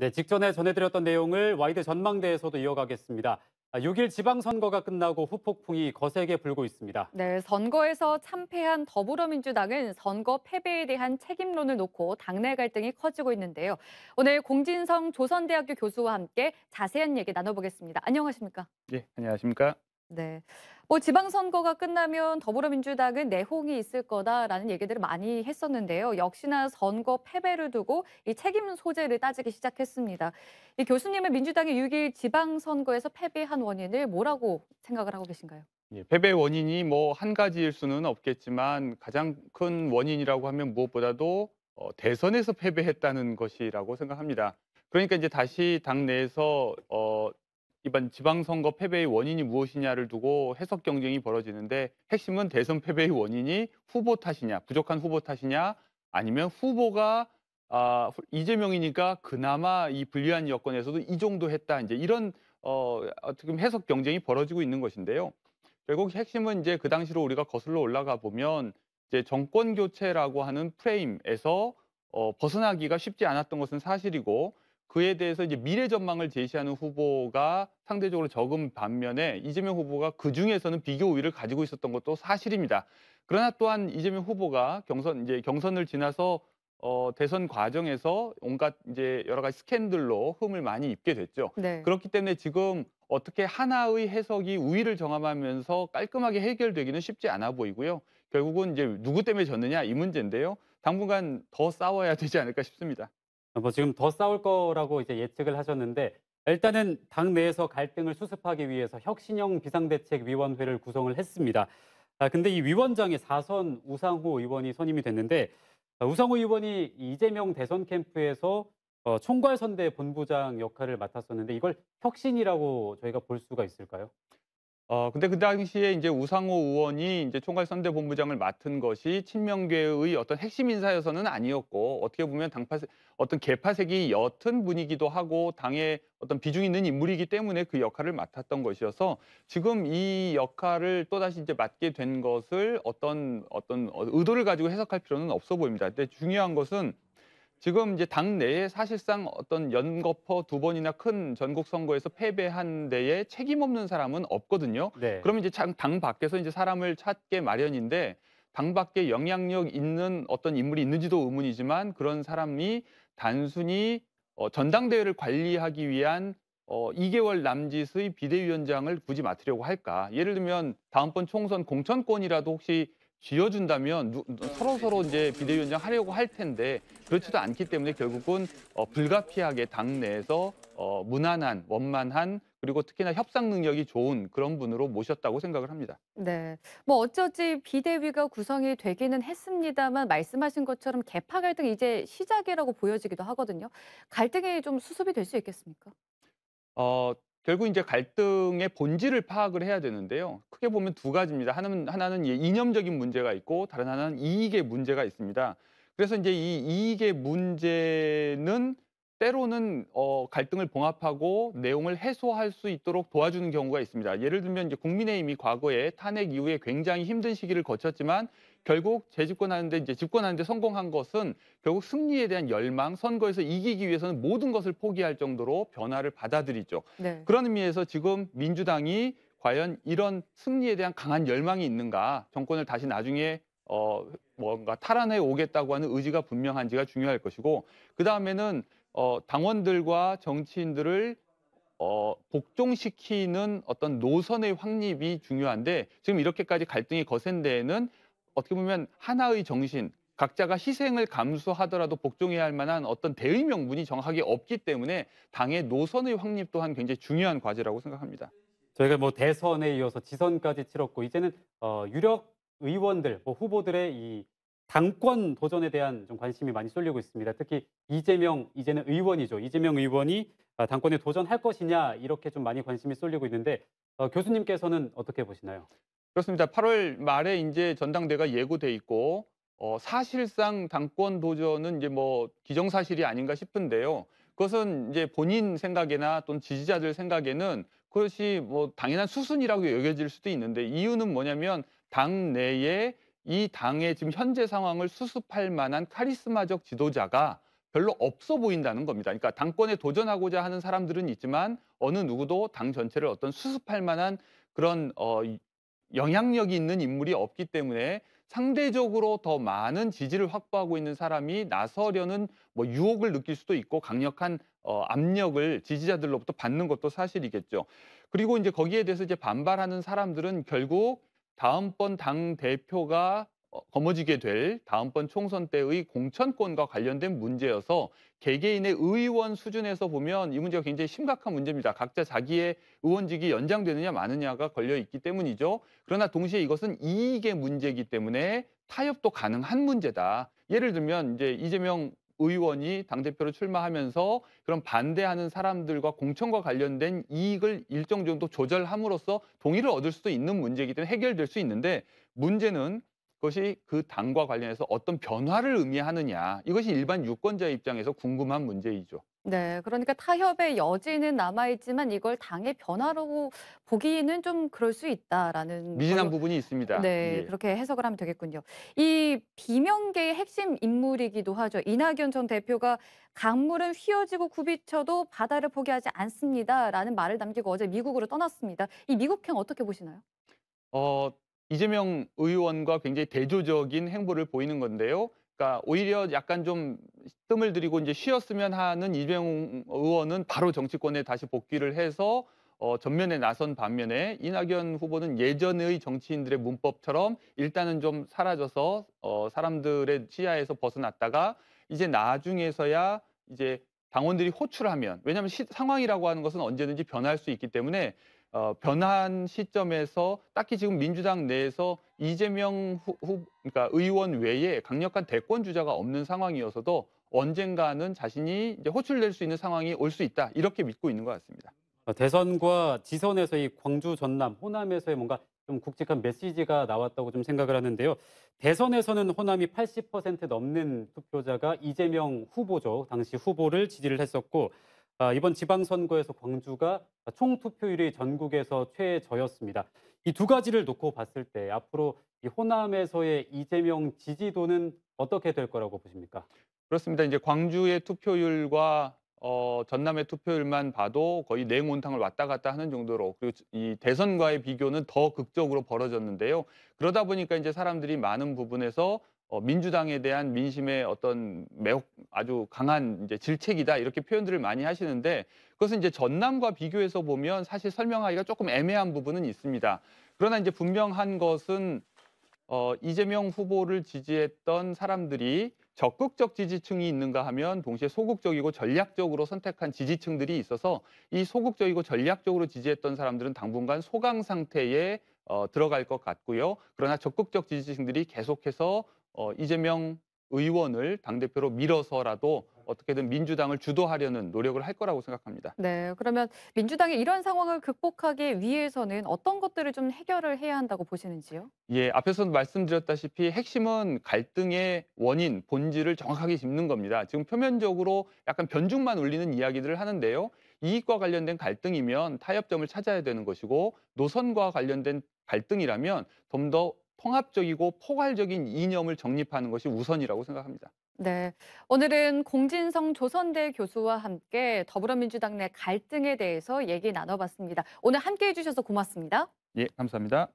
네, 직전에 전해드렸던 내용을 와이드 전망대에서도 이어가겠습니다. 6일 아, 지방선거가 끝나고 후폭풍이 거세게 불고 있습니다. 네, 선거에서 참패한 더불어민주당은 선거 패배에 대한 책임론을 놓고 당내 갈등이 커지고 있는데요. 오늘 공진성 조선대학교 교수와 함께 자세한 얘기 나눠보겠습니다. 안녕하십니까? 네, 안녕하십니까? 네. 뭐 지방선거가 끝나면 더불어민주당은 내홍이 있을 거다라는 얘기들을 많이 했었는데요. 역시나 선거 패배를 두고 이 책임 소재를 따지기 시작했습니다. 이 교수님은 민주당이 6일 지방선거에서 패배한 원인을 뭐라고 생각을 하고 계신가요? 예, 패배 원인이 뭐 한 가지일 수는 없겠지만 가장 큰 원인이라고 하면 무엇보다도 어, 대선에서 패배했다는 것이라고 생각합니다. 그러니까 이제 다시 당내에서 어, 이번 지방선거 패배의 원인이 무엇이냐를 두고 해석 경쟁이 벌어지는데 핵심은 대선 패배의 원인이 후보 탓이냐, 부족한 후보 탓이냐, 아니면 후보가 아, 이재명이니까 그나마 이 불리한 여건에서도 이 정도 했다. 이제 이런 어, 지금 해석 경쟁이 벌어지고 있는 것인데요. 결국 핵심은 이제 그 당시로 우리가 거슬러 올라가 보면 이제 정권 교체라고 하는 프레임에서 어, 벗어나기가 쉽지 않았던 것은 사실이고 그에 대해서 이제 미래 전망을 제시하는 후보가 상대적으로 적은 반면에 이재명 후보가 그 중에서는 비교 우위를 가지고 있었던 것도 사실입니다. 그러나 또한 이재명 후보가 경선 이제 경선을 지나서 어, 대선 과정에서 온갖 이제 여러 가지 스캔들로 흠을 많이 입게 됐죠. 네. 그렇기 때문에 지금 어떻게 하나의 해석이 우위를 정함하면서 깔끔하게 해결되기는 쉽지 않아 보이고요. 결국은 이제 누구 때문에 졌느냐 이 문제인데요. 당분간 더 싸워야 되지 않을까 싶습니다. 뭐 지금 더 싸울 거라고 이제 예측을 하셨는데 일단은 당 내에서 갈등을 수습하기 위해서 혁신형 비상대책위원회를 구성을 했습니다. 아, 근데 이위원장이 사선 우상호 의원이 선임이 됐는데 아, 우상호 의원이 이재명 대선 캠프에서 어, 총괄선대 본부장 역할을 맡았었는데 이걸 혁신이라고 저희가 볼 수가 있을까요? 어, 근데 그 당시에 이제 우상호 의원이 이제 총괄선대본부장을 맡은 것이 친명계의 어떤 핵심 인사여서는 아니었고 어떻게 보면 당파 어떤 개파색이 옅은 분이기도 하고 당의 어떤 비중 있는 인물이기 때문에 그 역할을 맡았던 것이어서 지금 이 역할을 또다시 이제 맡게 된 것을 어떤 어떤 의도를 가지고 해석할 필요는 없어 보입니다. 근데 중요한 것은 지금 이제 당 내에 사실상 어떤 연거퍼두 번이나 큰 전국 선거에서 패배한 데에 책임 없는 사람은 없거든요. 네. 그럼 이제 당 밖에서 이제 사람을 찾게 마련인데 당 밖에 영향력 있는 어떤 인물이 있는지도 의문이지만 그런 사람이 단순히 어, 전당대회를 관리하기 위한 어, 2개월 남짓의 비대위원장을 굳이 맡으려고 할까? 예를 들면 다음번 총선 공천권이라도 혹시 쥐어준다면 누, 서로 서로 이제 비대위원장 하려고 할 텐데 그렇지도 않기 때문에 결국은 어, 불가피하게 당 내에서 어, 무난한 원만한 그리고 특히나 협상 능력이 좋은 그런 분으로 모셨다고 생각을 합니다. 네. 뭐 어쩌지 비대위가 구성이 되기는 했습니다만 말씀하신 것처럼 개파 갈등이 이제 시작이라고 보여지기도 하거든요. 갈등이 좀 수습이 될 수 있겠습니까? 어, 결국 이제 갈등의 본질을 파악을 해야 되는데요. 크게 보면 두 가지입니다. 하나는, 하나는 이념적인 문제가 있고 다른 하나는 이익의 문제가 있습니다. 그래서 이제 이 이익의 문제는 때로는 어, 갈등을 봉합하고 내용을 해소할 수 있도록 도와주는 경우가 있습니다. 예를 들면 이제 국민의힘이 과거에 탄핵 이후에 굉장히 힘든 시기를 거쳤지만 결국 재집권하는데 이제 집권하는데 성공한 것은 결국 승리에 대한 열망, 선거에서 이기기 위해서는 모든 것을 포기할 정도로 변화를 받아들이죠. 네. 그런 의미에서 지금 민주당이 과연 이런 승리에 대한 강한 열망이 있는가, 정권을 다시 나중에 어, 뭔가 탈환해 오겠다고 하는 의지가 분명한지가 중요할 것이고, 그 다음에는 어, 당원들과 정치인들을 어, 복종시키는 어떤 노선의 확립이 중요한데 지금 이렇게까지 갈등이 거센 데에는 어떻게 보면 하나의 정신, 각자가 희생을 감수하더라도 복종해야 할 만한 어떤 대의 명분이 정확하게 없기 때문에 당의 노선의 확립 또한 굉장히 중요한 과제라고 생각합니다. 저희가 뭐 대선에 이어서 지선까지 치렀고 이제는 어, 유력 의원들, 뭐 후보들의 이 당권 도전에 대한 좀 관심이 많이 쏠리고 있습니다. 특히 이재명 이제는 의원이죠. 이재명 의원이 아, 당권에 도전할 것이냐 이렇게 좀 많이 관심이 쏠리고 있는데 어, 교수님께서는 어떻게 보시나요? 그렇습니다. 8월 말에 이제 전당대가 예고돼 있고 어, 사실상 당권 도전은 이제 뭐 기정사실이 아닌가 싶은데요. 그것은 이제 본인 생각이나 또는 지지자들 생각에는 그것이 뭐 당연한 수순이라고 여겨질 수도 있는데 이유는 뭐냐면 당 내에 이 당의 지금 현재 상황을 수습할 만한 카리스마적 지도자가 별로 없어 보인다는 겁니다. 그러니까 당권에 도전하고자 하는 사람들은 있지만 어느 누구도 당 전체를 어떤 수습할 만한 그런 어, 영향력이 있는 인물이 없기 때문에 상대적으로 더 많은 지지를 확보하고 있는 사람이 나서려는 뭐 유혹을 느낄 수도 있고 강력한 어, 압력을 지지자들로부터 받는 것도 사실이겠죠. 그리고 이제 거기에 대해서 이제 반발하는 사람들은 결국 다음번 당 대표가 어, 거머쥐게 될 다음번 총선 때의 공천권과 관련된 문제여서 개개인의 의원 수준에서 보면 이 문제가 굉장히 심각한 문제입니다. 각자 자기의 의원직이 연장되느냐 마느냐가 걸려 있기 때문이죠. 그러나 동시에 이것은 이익의 문제이기 때문에 타협도 가능한 문제다. 예를 들면 이제 이재명 의원이 당대표로 출마하면서 그런 반대하는 사람들과 공천과 관련된 이익을 일정 정도 조절함으로써 동의를 얻을 수도 있는 문제이기 때문에 해결될 수 있는데 문제는 그것이 그 당과 관련해서 어떤 변화를 의미하느냐 이것이 일반 유권자 입장에서 궁금한 문제이죠. 네. 그러니까 타협의 여지는 남아 있지만 이걸 당의 변화로 보기는 좀 그럴 수 있다라는 미진한 걸로 부분이 있습니다. 네, 예. 그렇게 해석을 하면 되겠군요. 이 비명계의 핵심 인물이기도 하죠. 이낙연 전 대표가 강물은 휘어지고 굽이쳐도 바다를 포기하지 않습니다라는 말을 남기고 어제 미국으로 떠났습니다. 이 미국행 어떻게 보시나요? 어, 이재명 의원과 굉장히 대조적인 행보를 보이는 건데요. 그러니까 오히려 약간 좀 뜸을 들이고 이제 쉬었으면 하는 이재용 의원은 바로 정치권에 다시 복귀를 해서 어, 전면에 나선 반면에 이낙연 후보는 예전의 정치인들의 문법처럼 일단은 좀 사라져서 어, 사람들의 시야에서 벗어났다가 이제 나중에서야 이제 당원들이 호출하면 왜냐하면 시, 상황이라고 하는 것은 언제든지 변할 수 있기 때문에 어, 변한 시점에서 딱히 지금 민주당 내에서 이재명 후, 후 그러니까 의원 외에 강력한 대권 주자가 없는 상황이어서도 언젠가는 자신이 이제 호출될 수 있는 상황이 올 수 있다 이렇게 믿고 있는 것 같습니다. 어, 대선과 지선에서 이 광주 전남 호남에서의 뭔가 좀 굵직한 메시지가 나왔다고 좀 생각을 하는데요. 대선에서는 호남이 80% 넘는 투표자가 이재명 후보죠. 당시 후보를 지지를 했었고 아, 이번 지방선거에서 광주가 총투표율이 전국에서 최저였습니다. 이 두 가지를 놓고 봤을 때 앞으로 호남에서의 이재명 지지도는 어떻게 될 거라고 보십니까? 그렇습니다. 이제 광주의 투표율과 어, 전남의 투표율만 봐도 거의 냉온탕을 네 왔다 갔다 하는 정도로 그리고 이 대선과의 비교는 더 극적으로 벌어졌는데요. 그러다 보니까 이제 사람들이 많은 부분에서 어, 민주당에 대한 민심의 어떤 매혹 아주 강한 이제 질책이다 이렇게 표현들을 많이 하시는데 그것은 이제 전남과 비교해서 보면 사실 설명하기가 조금 애매한 부분은 있습니다. 그러나 이제 분명한 것은 어, 이재명 후보를 지지했던 사람들이 적극적 지지층이 있는가 하면 동시에 소극적이고 전략적으로 선택한 지지층들이 있어서 이 소극적이고 전략적으로 지지했던 사람들은 당분간 소강 상태에 어, 들어갈 것 같고요. 그러나 적극적 지지층들이 계속해서 어, 이재명 의원을 당대표로 밀어서라도 어떻게든 민주당을 주도하려는 노력을 할 거라고 생각합니다. 네, 그러면 민주당이 이런 상황을 극복하기 위해서는 어떤 것들을 좀 해결을 해야 한다고 보시는지요? 예, 앞에서 말씀드렸다시피 핵심은 갈등의 원인, 본질을 정확하게 짚는 겁니다. 지금 표면적으로 약간 변죽만 울리는 이야기들을 하는데요. 이익과 관련된 갈등이면 타협점을 찾아야 되는 것이고 노선과 관련된 갈등이라면 좀더 통합적이고 포괄적인 이념을 정립하는 것이 우선이라고 생각합니다. 네. 오늘은 공진성 조선대 교수와 함께 더불어민주당 내 갈등에 대해서 얘기 나눠봤습니다. 오늘 함께 해주셔서 고맙습니다. 예, 감사합니다.